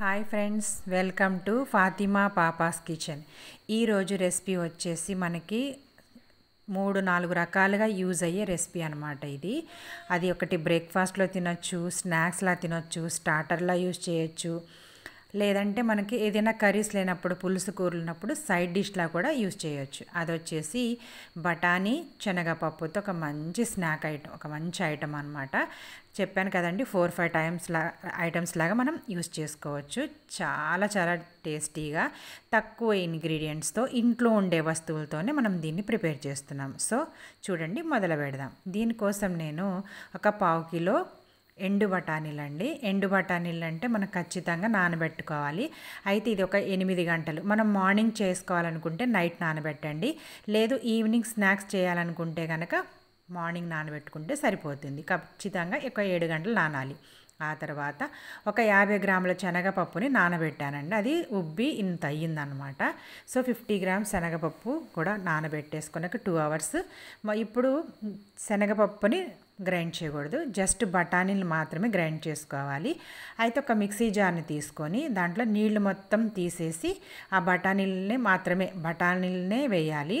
hi friends welcome to Fatima papa's kitchen ఈరోజు recipe వచ్చేసి మనకి మూడు నాలుగు రకాలుగా యూజ్ అయ్యే రెసిపీ అనమాట ఇది అది ఒకటి బ్రేక్ఫాస్ట్లో తినొచ్చు స్నాక్స్లా తినొచ్చు స్టార్టర్లా యూజ్ చేయొచ్చు లేదంటే మనకి ఏదైనా కర్రీస్ లేనప్పుడు పులుసు కూరలున్నప్పుడు సైడ్ డిష్లా కూడా యూజ్ చేయొచ్చు అది వచ్చేసి బఠానీ శనగపప్పుతో ఒక మంచి స్నాక్ ఐటమ్ ఒక మంచి ఐటమ్ అనమాట చెప్పాను కదండి ఫోర్ ఫైవ్ టైమ్స్ లా ఐటమ్స్ లాగా మనం యూజ్ చేసుకోవచ్చు చాలా చాలా టేస్టీగా తక్కువ ఇంగ్రీడియంట్స్తో ఇంట్లో ఉండే వస్తువులతోనే మనం దీన్ని ప్రిపేర్ చేస్తున్నాం సో చూడండి మొదలు పెడదాం దీనికోసం నేను ఒక పావు కిలో ఎండు బఠానీలు అండి ఎండు బఠానీలు అంటే మనం ఖచ్చితంగా నానబెట్టుకోవాలి అయితే ఇది ఒక ఎనిమిది గంటలు మనం మార్నింగ్ చేసుకోవాలనుకుంటే నైట్ నానబెట్టండి లేదు ఈవినింగ్ స్నాక్స్ చేయాలనుకుంటే కనుక మార్నింగ్ నానబెట్టుకుంటే సరిపోతుంది ఖచ్చితంగా ఒక ఏడు గంటలు నానాలి ఆ తర్వాత ఒక యాభై గ్రాముల శనగపప్పుని నానబెట్టానండి అది ఉబ్బి ఇంత అయ్యిందనమాట సో ఫిఫ్టీ గ్రామ్స్ శనగపప్పు కూడా నానబెట్టేసుకున్నాక టూ అవర్స్ ఇప్పుడు శనగపప్పుని గ్రైండ్ చేయకూడదు జస్ట్ బఠానీలు మాత్రమే గ్రైండ్ చేసుకోవాలి అయితే ఒక మిక్సీ జార్ని తీసుకొని దాంట్లో నీళ్లు మొత్తం తీసేసి ఆ బఠానీలనే మాత్రమే బఠానీలనే వేయాలి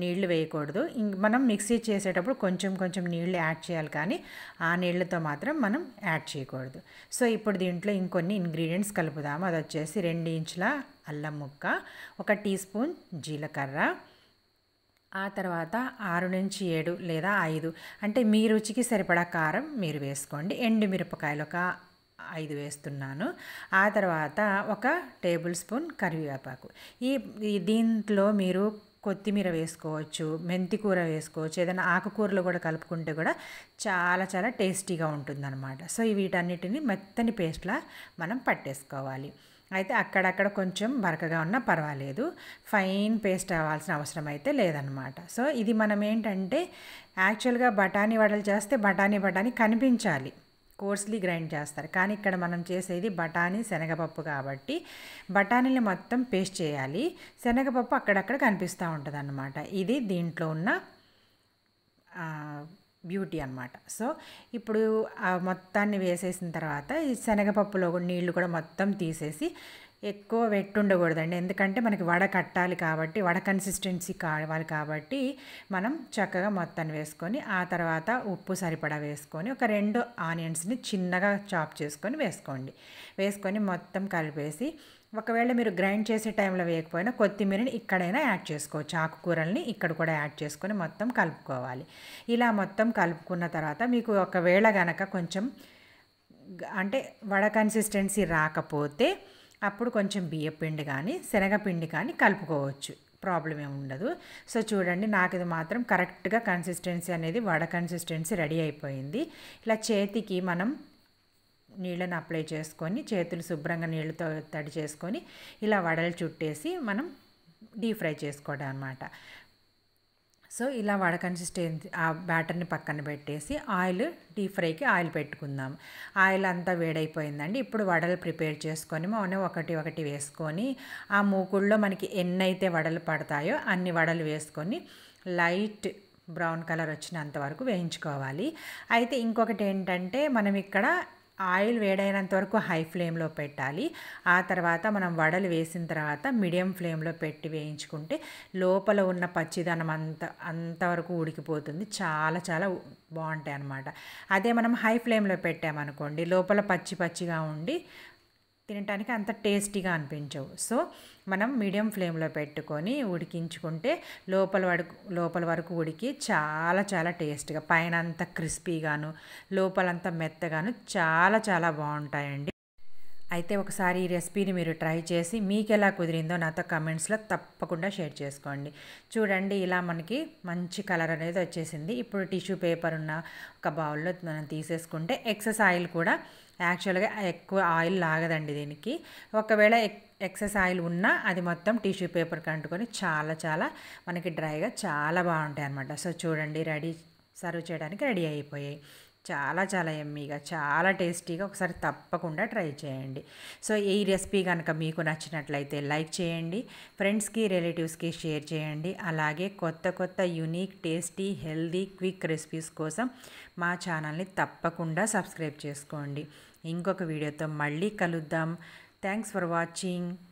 నీళ్లు వేయకూడదు ఇంక మనం మిక్సీ చేసేటప్పుడు కొంచెం కొంచెం నీళ్లు యాడ్ చేయాలి కానీ ఆ నీళ్లతో మాత్రం మనం యాడ్ చేయకూడదు సో ఇప్పుడు దీంట్లో ఇంకొన్ని ఇంగ్రీడియంట్స్ కలుపుదాము అది వచ్చేసి రెండు ఇంచుల అల్లం ముక్క ఒక టీ స్పూన్ జీలకర్ర ఆ తర్వాత ఆరు నుంచి ఏడు లేదా ఐదు అంటే మీ రుచికి సరిపడా కారం మీరు వేసుకోండి ఎండు మిరపకాయలు ఒక ఐదు వేస్తున్నాను ఆ తర్వాత ఒక టేబుల్ స్పూన్ కరివేపాకు ఈ దీంట్లో మీరు కొత్తిమీర వేసుకోవచ్చు మెంతికూర వేసుకోవచ్చు ఏదైనా ఆకుకూరలు కూడా కలుపుకుంటే కూడా చాలా చాలా టేస్టీగా ఉంటుందన్నమాట సో వీటన్నిటిని మెత్తని పేస్ట్లా మనం పట్టేసుకోవాలి అయితే అక్కడక్కడ కొంచెం బరకగా ఉన్నా పర్వాలేదు ఫైన్ పేస్ట్ అవ్వాల్సిన అవసరం అయితే లేదనమాట సో ఇది మనం ఏంటంటే యాక్చువల్గా బఠానీ వడలు చేస్తే బఠానీ బఠానీ కనిపించాలి కోర్స్లీ గ్రైండ్ చేస్తారు కానీ ఇక్కడ మనం చేసేది బఠానీ శనగపప్పు కాబట్టి బఠానీలు మొత్తం పేస్ట్ చేయాలి శనగపప్పు అక్కడక్కడ కనిపిస్తూ ఉంటుంది ఇది దీంట్లో ఉన్న బ్యూటీ అనమాట సో ఇప్పుడు ఆ మొత్తాన్ని వేసేసిన తర్వాత ఈ శనగపప్పులో నీళ్లు కూడా మొత్తం తీసేసి ఎక్కువ వెట్టి ఉండకూడదండి ఎందుకంటే మనకి వడ కట్టాలి కాబట్టి వడ కన్సిస్టెన్సీ కావాలి కాబట్టి మనం చక్కగా మొత్తాన్ని వేసుకొని ఆ తర్వాత ఉప్పు సరిపడా వేసుకొని ఒక రెండు ఆనియన్స్ని చిన్నగా చాప్ చేసుకొని వేసుకోండి వేసుకొని మొత్తం కలిపేసి ఒకవేళ మీరు గ్రైండ్ చేసే టైంలో వేయకపోయినా కొత్తిమీరని ఇక్కడైనా యాడ్ చేసుకోవచ్చు ఆకుకూరల్ని ఇక్కడ కూడా యాడ్ చేసుకొని మొత్తం కలుపుకోవాలి ఇలా మొత్తం కలుపుకున్న తర్వాత మీకు ఒకవేళ కనుక కొంచెం అంటే వడ కన్సిస్టెన్సీ రాకపోతే అప్పుడు కొంచెం బియ్యపిండి కానీ శనగపిండి కానీ కలుపుకోవచ్చు ప్రాబ్లం ఏమి ఉండదు సో చూడండి నాకు ఇది మాత్రం కరెక్ట్గా కన్సిస్టెన్సీ అనేది వడ కన్సిస్టెన్సీ రెడీ అయిపోయింది ఇలా చేతికి మనం నీళ్ళని అప్లై చేసుకొని చేతులు శుభ్రంగా నీళ్ళతో తడి చేసుకొని ఇలా వడలు చుట్టేసి మనం డీప్ ఫ్రై చేసుకోవడం అనమాట సో ఇలా వడ కన్సిస్టెన్సీ ఆ బ్యాటర్ని పక్కన పెట్టేసి ఆయిల్ డీప్ ఫ్రైకి ఆయిల్ పెట్టుకుందాం ఆయిల్ అంతా వేడైపోయిందండి ఇప్పుడు వడలు ప్రిపేర్ చేసుకొని మనం ఒకటి ఒకటి వేసుకొని ఆ మూకుల్లో మనకి ఎన్నైతే వడలు పడతాయో అన్ని వడలు వేసుకొని లైట్ బ్రౌన్ కలర్ వచ్చినంత వరకు వేయించుకోవాలి అయితే ఇంకొకటి ఏంటంటే మనం ఇక్కడ ఆయిల్ వేడైనంత వరకు హై ఫ్లేమ్లో పెట్టాలి ఆ తర్వాత మనం వడలు వేసిన తర్వాత మీడియం ఫ్లేమ్లో పెట్టి వేయించుకుంటే లోపల ఉన్న పచ్చిదనం అంత అంతవరకు ఉడికిపోతుంది చాలా చాలా బాగుంటాయి అన్నమాట అదే మనం హై ఫ్లేమ్లో పెట్టామనుకోండి లోపల పచ్చి పచ్చిగా ఉండి తినటానికి అంత టేస్టీగా అనిపించవు సో మనం మీడియం ఫ్లేమ్లో పెట్టుకొని ఉడికించుకుంటే లోపల వరకు లోపల వరకు ఉడికి చాలా చాలా టేస్ట్గా పైన అంతా క్రిస్పీగాను లోపలంతా మెత్తగాను చాలా చాలా బాగుంటాయండి అయితే ఒకసారి ఈ రెసిపీని మీరు ట్రై చేసి మీకు ఎలా కుదిరిందో నాతో కమెంట్స్లో తప్పకుండా షేర్ చేసుకోండి చూడండి ఇలా మనకి మంచి కలర్ అనేది వచ్చేసింది ఇప్పుడు టిష్యూ పేపర్ ఉన్న ఒక బౌల్లో మనం తీసేసుకుంటే ఎక్సెస్ ఆయిల్ కూడా యాక్చువల్గా ఎక్కువ ఆయిల్ లాగదండి దీనికి ఒకవేళ ఎక్సెస్ ఆయిల్ ఉన్నా అది మొత్తం టిష్యూ పేపర్కి అంటుకొని చాలా చాలా మనకి డ్రైగా చాలా బాగుంటాయి అనమాట సో చూడండి రెడీ సర్వ్ చేయడానికి రెడీ అయిపోయాయి చాలా చాలా ఎమ్మీగా చాలా టేస్టీగా ఒకసారి తప్పకుండా ట్రై చేయండి సో ఈ రెసిపీ కనుక మీకు నచ్చినట్లయితే లైక్ చేయండి ఫ్రెండ్స్కి రిలేటివ్స్కి షేర్ చేయండి అలాగే కొత్త కొత్త unique tasty healthy quick recipes కోసం మా ఛానల్ని తప్పకుండా సబ్స్క్రైబ్ చేసుకోండి ఇంకొక వీడియోతో మళ్ళీ కలుద్దాం థ్యాంక్స్ ఫర్ వాచింగ్